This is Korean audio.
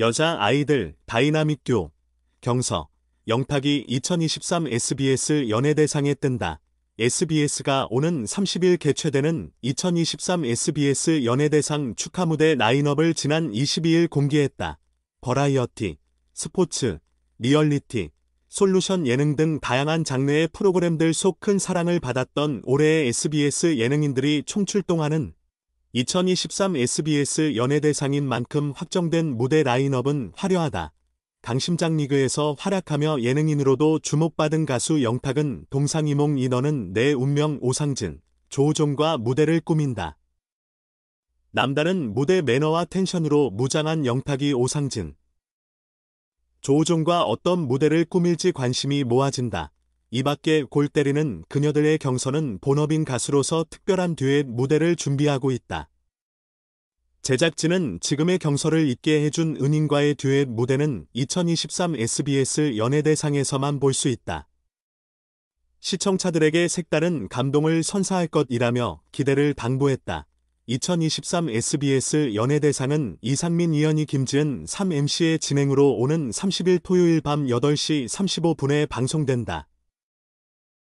여자 아이들 다이나믹 듀오 경서 영탁이 2023 SBS 연예대상에 뜬다. SBS가 오는 30일 개최되는 2023 SBS 연예대상 축하 무대 라인업을 지난 22일 공개했다. 버라이어티, 스포츠, 리얼리티, 솔루션 예능 등 다양한 장르의 프로그램들 속 큰 사랑을 받았던 올해의 SBS 예능인들이 총출동하는 2023 SBS 연예대상인 만큼 확정된 무대 라인업은 화려하다. 강심장 리그에서 활약하며 예능인으로도 주목받은 가수 영탁은 동상이몽 인어는 내 네 운명 오상진, 조우종과 무대를 꾸민다. 남다른 무대 매너와 텐션으로 무장한 영탁이 오상진. 조우종과 어떤 무대를 꾸밀지 관심이 모아진다. 이 밖에 골 때리는 그녀들의 경선은 본업인 가수로서 특별한 듀엣 무대를 준비하고 있다. 제작진은 지금의 경서를 잊게 해준 은인과의 듀엣 무대는 2023 SBS 연예대상에서만 볼 수 있다. 시청자들에게 색다른 감동을 선사할 것이라며 기대를 당부했다. 2023 SBS 연예대상은 이상민, 이현희, 김지은 3MC의 진행으로 오는 30일 토요일 밤 8시 35분에 방송된다.